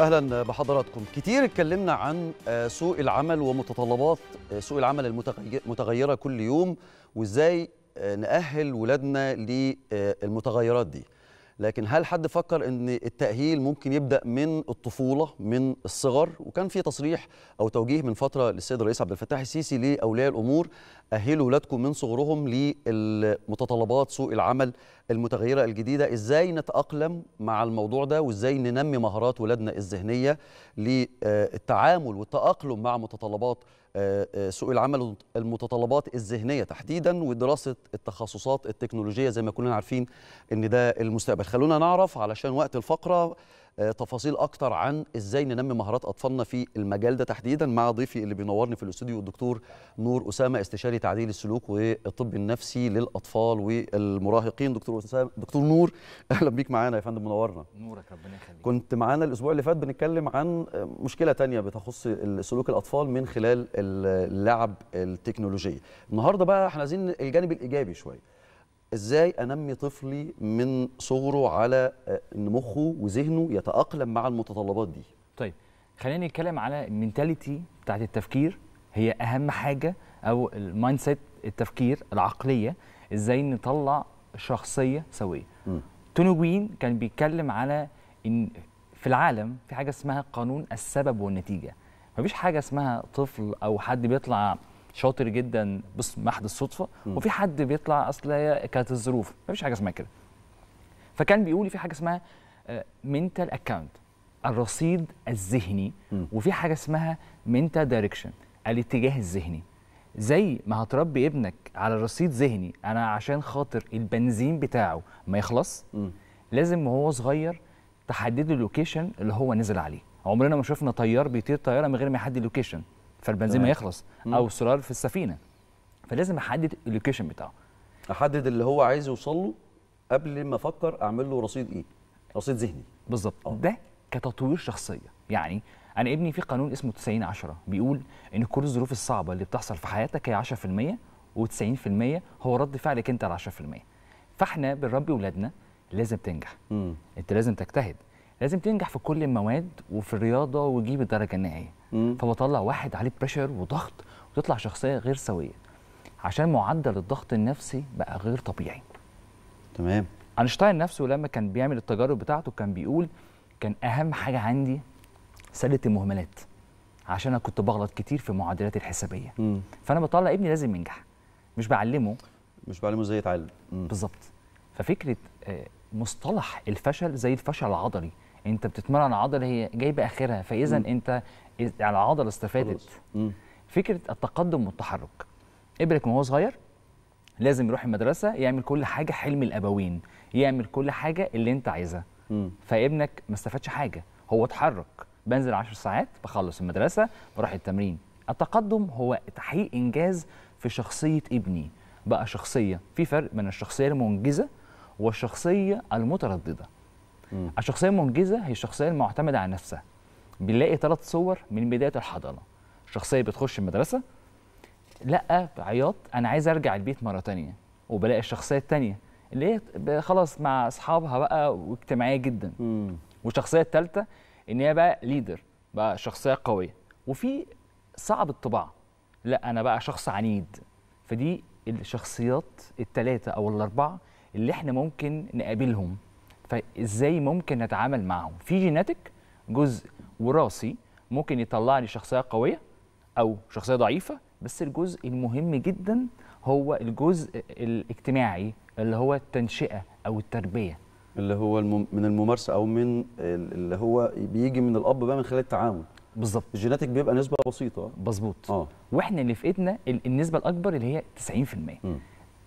اهلا بحضراتكم كتير اتكلمنا عن آه، سوق العمل ومتطلبات آه، سوق العمل المتغيره كل يوم وازاي آه، ناهل ولادنا للمتغيرات دي لكن هل حد فكر ان التاهيل ممكن يبدا من الطفوله من الصغر وكان في تصريح او توجيه من فتره للسيد الرئيس عبد الفتاح السيسي لاولياء الامور أهلوا أولادكم من صغرهم للمتطلبات سوق العمل المتغيرة الجديدة إزاي نتأقلم مع الموضوع ده وإزاي ننمي مهارات ولادنا الذهنية للتعامل والتأقلم مع متطلبات آه، آه، سوق العمل المتطلبات الذهنية تحديدا ودراسة التخصصات التكنولوجية زي ما كلنا عارفين أن ده المستقبل خلونا نعرف علشان وقت الفقرة آه، تفاصيل اكتر عن ازاي ننمي مهارات اطفالنا في المجال ده تحديدا مع ضيفي اللي بينورني في الاستوديو الدكتور نور اسامه استشاري تعديل السلوك والطب النفسي للاطفال والمراهقين دكتور اسامه دكتور نور اهلا بيك معانا يا فندم منورنا نورك ربنا يخليك كنت معانا الاسبوع اللي فات بنتكلم عن مشكله تانية بتخص سلوك الاطفال من خلال اللعب التكنولوجيه النهارده بقى احنا عايزين الجانب الايجابي شويه ازاي انمي طفلي من صغره على آه، ان مخه وذهنه يتاقلم مع المتطلبات دي طيب خلينا نتكلم على المينتاليتي بتاعت التفكير هي اهم حاجه او المايند سيت التفكير العقليه ازاي نطلع شخصيه سويه توني جوين كان بيتكلم على ان في العالم في حاجه اسمها قانون السبب والنتيجه مفيش حاجه اسمها طفل او حد بيطلع شاطر جدا بص محض الصدفه م. وفي حد بيطلع اصل كانت الظروف مفيش حاجه اسمها كده فكان بيقول في حاجه اسمها منتال آه، اكاونت الرصيد الذهني وفي حاجه اسمها منتال دايركشن الاتجاه الذهني زي ما هتربي ابنك على رصيد ذهني انا عشان خاطر البنزين بتاعه ما يخلص م. لازم وهو صغير تحدد له اللوكيشن اللي هو نزل عليه عمرنا ما شفنا طيار بيطير طياره من غير ما يحدد اللوكيشن فالبنزين ما يخلص او السولار في السفينه فلازم احدد اللوكيشن بتاعه احدد اللي هو عايز يوصل له قبل ما افكر اعمل له رصيد ايه رصيد ذهني بالظبط آه. ده كتطوير شخصيه يعني انا ابني في قانون اسمه 90 10 بيقول ان كل الظروف الصعبه اللي بتحصل في حياتك هي 10% و90% هو رد فعلك انت على 10% فاحنا بنربي اولادنا لازم تنجح مم. انت لازم تجتهد لازم تنجح في كل المواد وفي الرياضه وتجيب الدرجه النهائيه فبطلع واحد عليه بريشر وضغط وتطلع شخصيه غير سويه عشان معدل الضغط النفسي بقى غير طبيعي تمام اينشتاين نفسه لما كان بيعمل التجارب بتاعته كان بيقول كان اهم حاجه عندي سله المهملات عشان انا كنت بغلط كتير في معادلاتي الحسابيه مم. فانا بطلع ابني لازم ينجح مش بعلمه مش بعلمه ازاي يتعلم بالظبط ففكره آه، مصطلح الفشل زي الفشل العضلي انت بتتمرن عضله هي جايبه اخرها فاذا انت يعني العضله استفادت فكره التقدم والتحرك ابنك وهو صغير لازم يروح المدرسه يعمل كل حاجه حلم الابوين يعمل كل حاجه اللي انت عايزها فابنك ما استفادش حاجه هو اتحرك بنزل 10 ساعات بخلص المدرسه بروح التمرين التقدم هو تحقيق انجاز في شخصيه ابني بقى شخصيه في فرق بين الشخصيه المنجزه والشخصيه المتردده الشخصيه المنجزه هي الشخصيه المعتمده على نفسها بنلاقي ثلاث صور من بدايه الحضانه شخصيه بتخش المدرسه لا عياط انا عايز ارجع البيت مره تانية وبلاقي الشخصيه التانية اللي هي خلاص مع اصحابها بقى واجتماعيه جدا مم. والشخصيه الثالثه ان هي بقى ليدر بقى شخصيه قويه وفي صعب الطباع لا انا بقى شخص عنيد فدي الشخصيات الثلاثه او الاربعه اللي احنا ممكن نقابلهم فازاي ممكن نتعامل معاهم في جيناتك جزء وراسي ممكن يطلع لي شخصيه قويه او شخصيه ضعيفه بس الجزء المهم جدا هو الجزء الاجتماعي اللي هو التنشئه او التربيه اللي هو المم... من الممارسه او من اللي هو بيجي من الاب بقى من خلال التعامل بالظبط الجيناتك بيبقى نسبه بسيطه مظبوط اه واحنا اللي في ايدنا النسبه الاكبر اللي هي 90% م.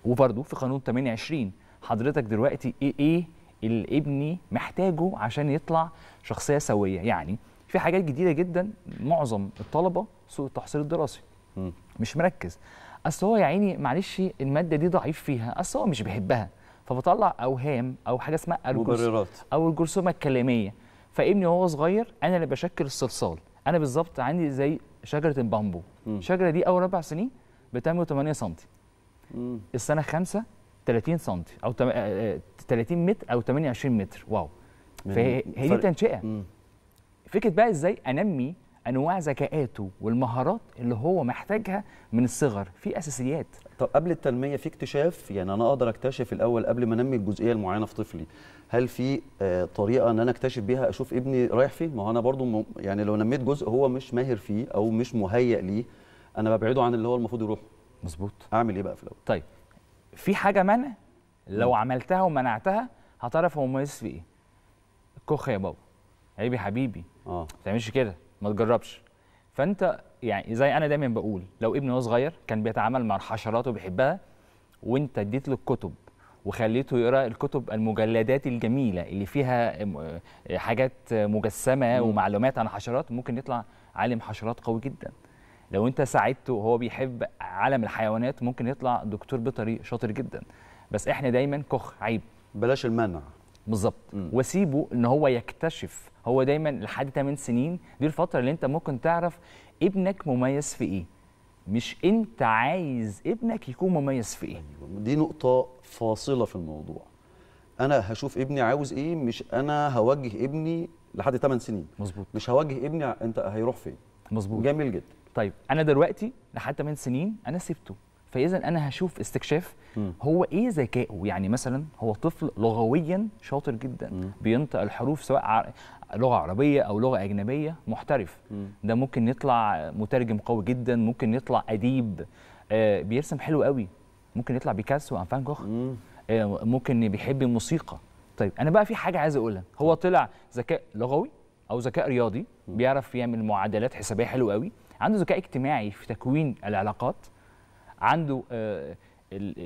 وبرضه في قانون 28 حضرتك دلوقتي ايه ايه اللي ابني محتاجه عشان يطلع شخصيه سويه يعني في حاجات جديده جدا معظم الطلبه سوء التحصيل الدراسي مش مركز اصل هو يا عيني معلش الماده دي ضعيف فيها اصل هو مش بيحبها فبطلع اوهام او حاجه اسمها مبررات او الجرثومه الكلاميه فابني وهو صغير انا اللي بشكل الصلصال انا بالظبط عندي زي شجره البامبو الشجره دي اول اربع سنين بتعمل 8 سم السنه خمسة 30 سم او 30 آه، آه، متر او 28 متر واو فهي دي تنشئه فكره بقى ازاي انمي انواع ذكاءاته والمهارات اللي هو محتاجها من الصغر في اساسيات طب قبل التنميه في اكتشاف يعني انا اقدر اكتشف الاول قبل ما انمي الجزئيه المعينه في طفلي هل في آه، طريقه ان انا اكتشف بيها اشوف ابني رايح فين ما هو انا برضو يعني لو نميت جزء هو مش ماهر فيه او مش مهيئ ليه انا ببعده عن اللي هو المفروض يروحه مظبوط اعمل ايه بقى في الاول طيب في حاجه منع لو م. عملتها ومنعتها هتعرف هو مميز في ايه الكوخ يا بابا عيب يا حبيبي اه ما تعملش كده ما تجربش فانت يعني زي انا دايما بقول لو ابني وهو صغير كان بيتعامل مع الحشرات وبيحبها وانت اديت له الكتب وخليته يقرا الكتب المجلدات الجميله اللي فيها حاجات مجسمه ومعلومات عن حشرات ممكن يطلع عالم حشرات قوي جدا لو انت ساعدته وهو بيحب عالم الحيوانات ممكن يطلع دكتور بيطري شاطر جدا بس احنا دايما كخ عيب بلاش المنع بالظبط وسيبه ان هو يكتشف هو دايما لحد 8 سنين دي الفتره اللي انت ممكن تعرف ابنك مميز في ايه مش انت عايز ابنك يكون مميز في ايه دي نقطه فاصله في الموضوع انا هشوف ابني عاوز ايه مش انا هوجه ابني لحد 8 سنين مظبوط مش هوجه ابني انت هيروح فين مظبوط جميل جدا طيب انا دلوقتي لحد 8 سنين انا سبته فاذا انا هشوف استكشاف هو ايه ذكائه يعني مثلا هو طفل لغويا شاطر جدا بينطق الحروف سواء لغه عربيه او لغه اجنبيه محترف م. ده ممكن يطلع مترجم قوي جدا ممكن يطلع اديب آه بيرسم حلو قوي ممكن يطلع بيكاسو عن فان جوخ آه ممكن بيحب الموسيقى طيب انا بقى في حاجه عايز اقولها هو طلع ذكاء لغوي او ذكاء رياضي بيعرف يعمل معادلات حسابيه حلو قوي عنده ذكاء اجتماعي في تكوين العلاقات عنده آه،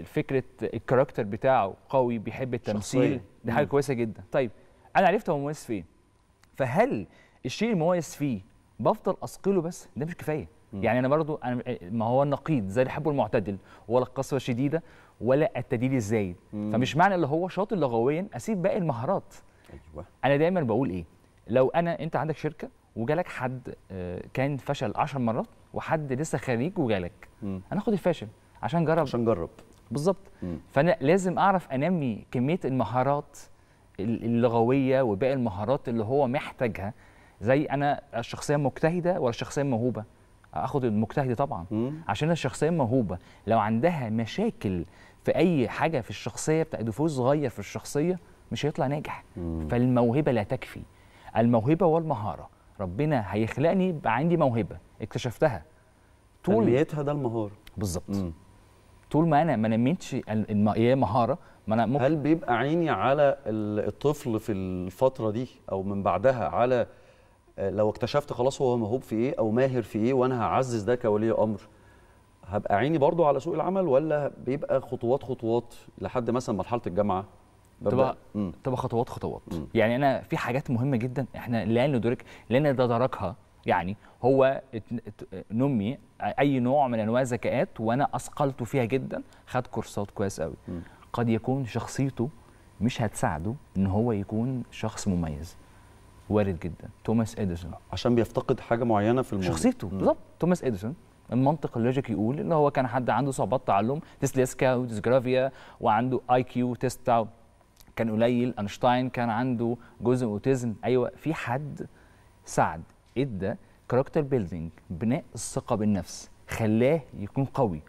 فكره الكاركتر بتاعه قوي بيحب التمثيل شخصية. دي حاجه كويسه جدا طيب انا عرفت هو مميز فين فهل الشيء المميز فيه بفضل اثقله بس ده مش كفايه مم. يعني انا برضو انا ما هو النقيض زي الحب المعتدل ولا القسوه الشديده ولا التدليل الزايد فمش معنى اللي هو شاطر لغويا اسيب باقي المهارات ايوه انا دايما بقول ايه لو انا انت عندك شركه وجالك حد آه، كان فشل 10 مرات وحد لسه خريج وجالك هناخد الفاشل عشان نجرب عشان نجرب بالظبط فانا لازم اعرف انمي كميه المهارات اللغويه وباقي المهارات اللي هو محتاجها زي انا الشخصيه مجتهده ولا الشخصيه موهوبه اخد المجتهد طبعا مم. عشان الشخصيه موهوبه لو عندها مشاكل في اي حاجه في الشخصيه بتاع دفوز صغير في الشخصيه مش هيطلع ناجح مم. فالموهبه لا تكفي الموهبه والمهاره ربنا هيخلقني بقى عندي موهبه اكتشفتها طول لقيتها ده المهاره بالظبط طول ما انا ما نميتش هي مهاره ما انا ممكن هل بيبقى عيني على الطفل في الفتره دي او من بعدها على آه، لو اكتشفت خلاص هو موهوب في ايه او ماهر في ايه وانا هعزز ده كولي امر هبقى عيني برضو على سوق العمل ولا بيبقى خطوات خطوات لحد مثلا مرحله الجامعه تبقى تبقى خطوات خطوات مم. يعني انا في حاجات مهمه جدا احنا لا ندرك ده دركها يعني هو نمي اي نوع من انواع الذكاءات وانا اثقلته فيها جدا خد كورسات كويس قوي مم. قد يكون شخصيته مش هتساعده ان هو يكون شخص مميز وارد جدا توماس اديسون عشان بيفتقد حاجه معينه في الموضوع شخصيته بالظبط توماس اديسون المنطق اللوجيك يقول ان هو كان حد عنده صعوبات تعلم ديسليسكا وديسجرافيا وعنده اي كيو تيست كان قليل اينشتاين كان عنده جزء اوتيزم ايوه في حد سعد ادى كاركتر بيلدينج بناء الثقه بالنفس خلاه يكون قوي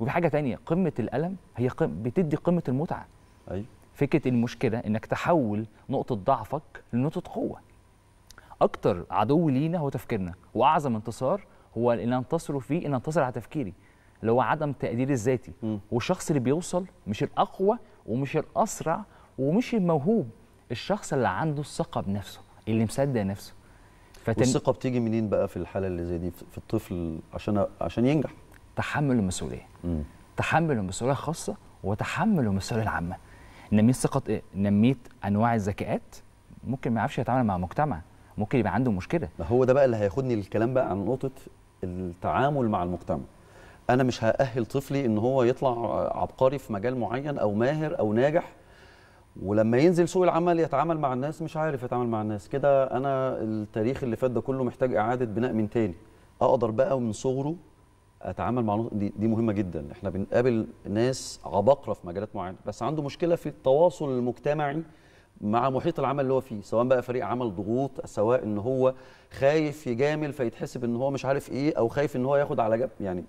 وفي حاجه تانية قمه الالم هي قم بتدي قمه المتعه ايوه فكره المشكله انك تحول نقطه ضعفك لنقطه قوه اكتر عدو لينا هو تفكيرنا واعظم انتصار هو ان انتصر فيه ان انتصر على تفكيري اللي هو عدم تقدير الذاتي والشخص اللي بيوصل مش الاقوى ومش الاسرع ومش الموهوب الشخص اللي عنده الثقه بنفسه اللي مصدق نفسه فتن... والثقه بتيجي منين بقى في الحاله اللي زي دي في الطفل عشان عشان ينجح تحمل المسؤوليه مم. تحمل المسؤوليه الخاصه وتحمل المسؤوليه العامه نميت ثقه إيه؟ نميت انواع الذكاءات ممكن ما يعرفش يتعامل مع مجتمع ممكن يبقى عنده مشكله ما هو ده بقى اللي هياخدني للكلام بقى عن نقطه التعامل مع المجتمع انا مش هاهل طفلي ان هو يطلع عبقري في مجال معين او ماهر او ناجح ولما ينزل سوق العمل يتعامل مع الناس مش عارف يتعامل مع الناس كده انا التاريخ اللي فات ده كله محتاج اعاده بناء من تاني اقدر بقى من صغره اتعامل مع دي, دي مهمه جدا احنا بنقابل ناس عباقره في مجالات معينه بس عنده مشكله في التواصل المجتمعي مع محيط العمل اللي هو فيه سواء بقى فريق عمل ضغوط سواء ان هو خايف يجامل فيتحسب ان هو مش عارف ايه او خايف ان هو ياخد على جنب يعني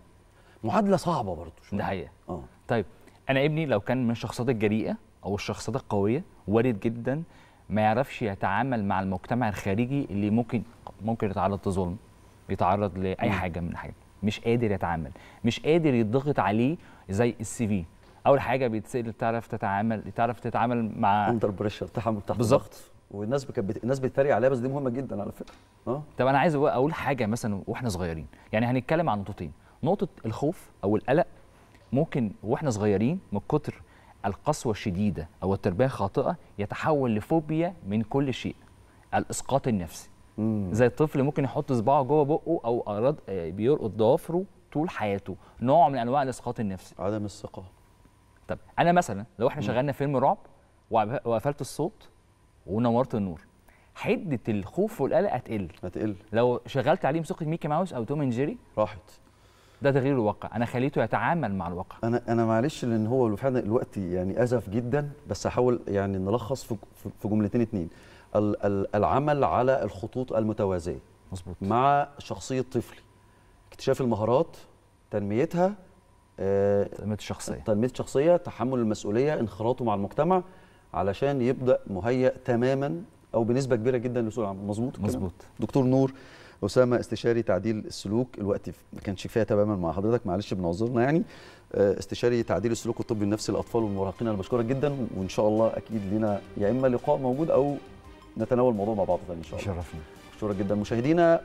معادله صعبه برضه ده حقيقه اه طيب انا ابني لو كان من الشخصيات الجريئه او الشخصيات القويه وارد جدا ما يعرفش يتعامل مع المجتمع الخارجي اللي ممكن ممكن يتعرض لظلم يتعرض لاي حاجه من الحاجات مش قادر يتعامل مش قادر يتضغط عليه زي السي في اول حاجه بيتسال تعرف تتعامل تعرف تتعامل مع اندر بريشر تحمل تحت بالظبط والناس كانت الناس بتتريق عليها بس دي مهمه جدا على فكره اه طب انا عايز اقول حاجه مثلا واحنا صغيرين يعني هنتكلم عن نقطتين نقطه الخوف او القلق ممكن واحنا صغيرين من كتر القسوة الشديدة أو التربية الخاطئة يتحول لفوبيا من كل شيء الإسقاط النفسي مم. زي الطفل ممكن يحط صباعه جوه بقه أو أراد آه، بيرقط ضوافره طول حياته نوع من أنواع الإسقاط النفسي عدم الثقة طب أنا مثلا لو إحنا شغلنا فيلم رعب وقفلت الصوت ونورت النور حده الخوف والقلق هتقل هتقل لو شغلت عليه موسيقى ميكي ماوس او توم اند جيري راحت ده تغيير الواقع انا خليته يتعامل مع الواقع انا انا معلش لان هو فعلا الوقت يعني اسف جدا بس هحاول يعني نلخص في في جملتين اتنين العمل على الخطوط المتوازيه مظبوط مع شخصيه طفلي اكتشاف المهارات تنميتها آه، تنميه الشخصيه تنميه الشخصيه تحمل المسؤوليه انخراطه مع المجتمع علشان يبدا مهيئ تماما او بنسبه كبيره جدا لسوق العمل مظبوط مظبوط دكتور نور اسامه استشاري تعديل السلوك الوقت ما كانش فيها تماما مع حضرتك معلش بنعذرنا يعني آه، استشاري تعديل السلوك الطبي النفسي للاطفال والمراهقين انا بشكرك جدا وان شاء الله اكيد لنا يا اما لقاء موجود او نتناول الموضوع مع بعض ثاني ان شاء الله شرفنا بشكرك جدا مشاهدينا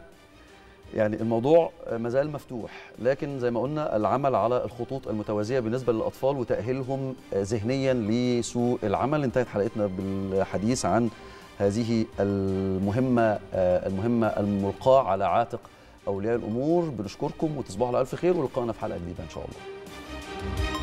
يعني الموضوع مازال مفتوح لكن زي ما قلنا العمل على الخطوط المتوازيه بالنسبه للاطفال وتاهيلهم ذهنيا لسوق العمل انتهت حلقتنا بالحديث عن هذه المهمة آه، المهمة الملقاة على عاتق أولياء الأمور بنشكركم وتصبحوا على ألف خير ولقانا في حلقة جديدة إن شاء الله